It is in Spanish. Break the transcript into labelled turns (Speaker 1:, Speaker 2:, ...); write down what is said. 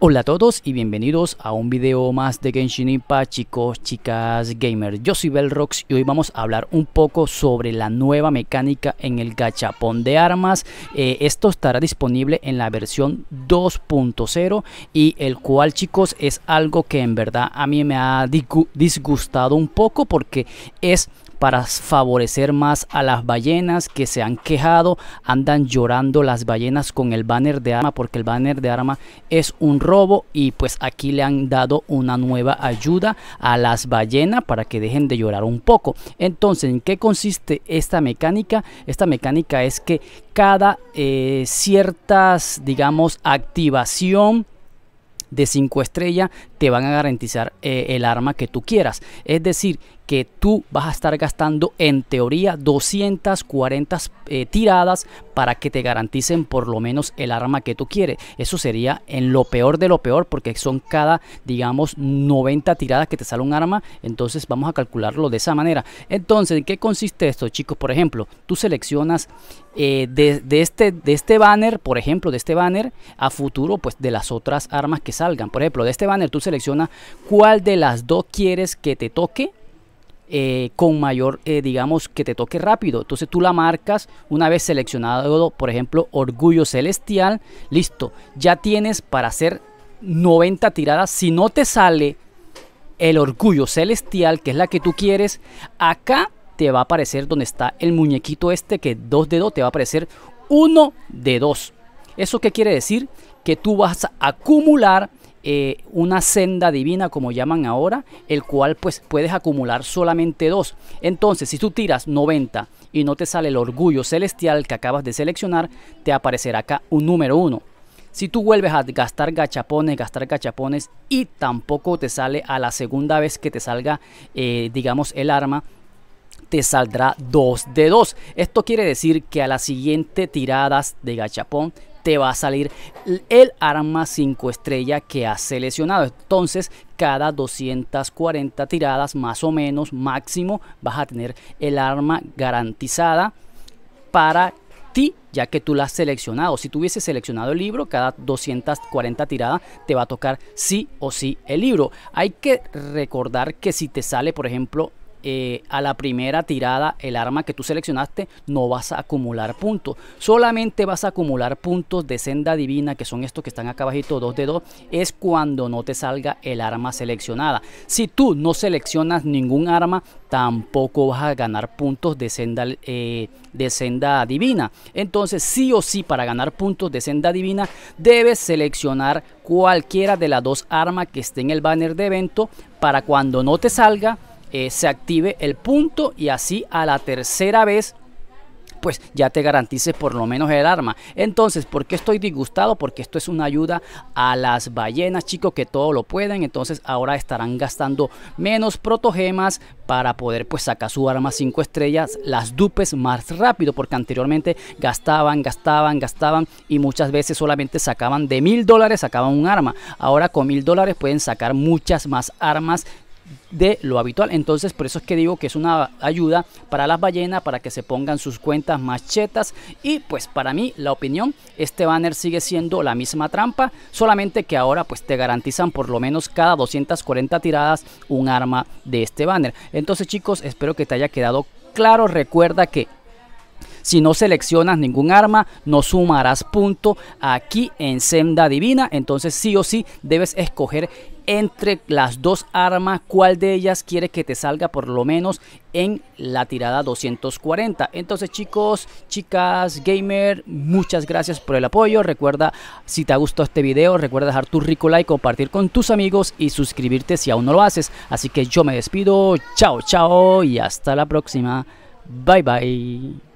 Speaker 1: Hola a todos y bienvenidos a un video más de Genshin Impact, chicos, chicas, gamers. Yo soy Belrox y hoy vamos a hablar un poco sobre la nueva mecánica en el gachapón de armas. Eh, esto estará disponible en la versión 2.0 y el cual, chicos, es algo que en verdad a mí me ha disgustado un poco porque es para favorecer más a las ballenas que se han quejado, andan llorando las ballenas con el banner de arma porque el banner de arma es un robo y pues aquí le han dado una nueva ayuda a las ballenas para que dejen de llorar un poco. Entonces, ¿en qué consiste esta mecánica? Esta mecánica es que cada eh, ciertas, digamos, activación de cinco estrellas van a garantizar eh, el arma que tú quieras. Es decir, que tú vas a estar gastando en teoría 240 eh, tiradas para que te garanticen por lo menos el arma que tú quieres. Eso sería en lo peor de lo peor porque son cada, digamos, 90 tiradas que te sale un arma. Entonces vamos a calcularlo de esa manera. Entonces, ¿en qué consiste esto, chicos? Por ejemplo, tú seleccionas eh, de, este, de este banner, por ejemplo, de este banner a futuro, pues de las otras armas que salgan. Por ejemplo, de este banner tú seleccionas selecciona cuál de las dos quieres que te toque. Eh, con mayor, eh, digamos, que te toque rápido. Entonces tú la marcas una vez seleccionado, por ejemplo, Orgullo Celestial. Listo, ya tienes para hacer 90 tiradas. Si no te sale el Orgullo Celestial, que es la que tú quieres, acá te va a aparecer donde está el muñequito este, que dos dedos te va a aparecer uno de dos ¿Eso qué quiere decir? Que tú vas a acumular eh, una senda divina, como llaman ahora, el cual pues puedes acumular solamente dos. Entonces, si tú tiras 90 y no te sale el orgullo celestial que acabas de seleccionar, te aparecerá acá un número 1. Si tú vuelves a gastar gachapones, gastar gachapones y tampoco te sale a la segunda vez que te salga, eh, digamos, el arma, te saldrá dos de dos Esto quiere decir que a las siguientes tiradas de gachapón te va a salir el arma 5 estrella que has seleccionado. Entonces, cada 240 tiradas más o menos máximo vas a tener el arma garantizada para ti ya que tú la has seleccionado. Si tú seleccionado el libro, cada 240 tiradas te va a tocar sí o sí el libro. Hay que recordar que si te sale, por ejemplo, eh, a la primera tirada el arma que tú seleccionaste no vas a acumular puntos. Solamente vas a acumular puntos de senda divina, que son estos que están acá abajito, 2 de 2, es cuando no te salga el arma seleccionada. Si tú no seleccionas ningún arma, tampoco vas a ganar puntos de senda, eh, de senda divina. Entonces, sí o sí, para ganar puntos de senda divina, debes seleccionar cualquiera de las dos armas que esté en el banner de evento para cuando no te salga eh, se active el punto y así a la tercera vez pues ya te garantices por lo menos el arma. Entonces, ¿por qué estoy disgustado? Porque esto es una ayuda a las ballenas, chicos, que todo lo pueden. Entonces, ahora estarán gastando menos protogemas para poder pues sacar su arma 5 estrellas, las dupes más rápido, porque anteriormente gastaban, gastaban, gastaban y muchas veces solamente sacaban de mil dólares, sacaban un arma. Ahora con mil dólares pueden sacar muchas más armas de lo habitual. Entonces, por eso es que digo que es una ayuda para las ballenas, para que se pongan sus cuentas más chetas. Y pues para mí, la opinión, este banner sigue siendo la misma trampa, solamente que ahora pues te garantizan por lo menos cada 240 tiradas un arma de este banner. Entonces chicos, espero que te haya quedado claro. Recuerda que si no seleccionas ningún arma, no sumarás punto aquí en Senda Divina. Entonces sí o sí debes escoger entre las dos armas, cuál de ellas quiere que te salga por lo menos en la tirada 240. Entonces chicos, chicas, gamer, muchas gracias por el apoyo. Recuerda, si te ha gustado este video, recuerda dejar tu rico like, compartir con tus amigos y suscribirte si aún no lo haces. Así que yo me despido, chao, chao y hasta la próxima. Bye, bye.